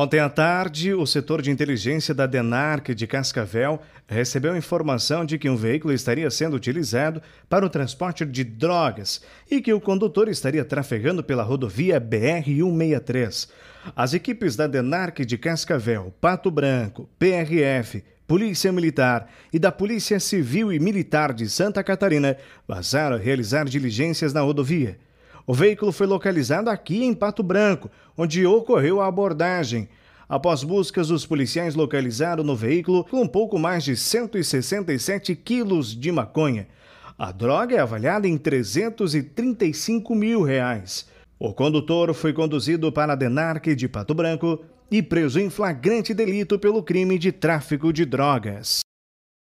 Ontem à tarde, o setor de inteligência da DENARC de Cascavel recebeu informação de que um veículo estaria sendo utilizado para o transporte de drogas e que o condutor estaria trafegando pela rodovia BR-163. As equipes da DENARC de Cascavel, Pato Branco, PRF, Polícia Militar e da Polícia Civil e Militar de Santa Catarina vazaram a realizar diligências na rodovia. O veículo foi localizado aqui em Pato Branco, onde ocorreu a abordagem. Após buscas, os policiais localizaram no veículo um pouco mais de 167 quilos de maconha. A droga é avaliada em 335 mil reais. O condutor foi conduzido para a Denarque de Pato Branco e preso em flagrante delito pelo crime de tráfico de drogas.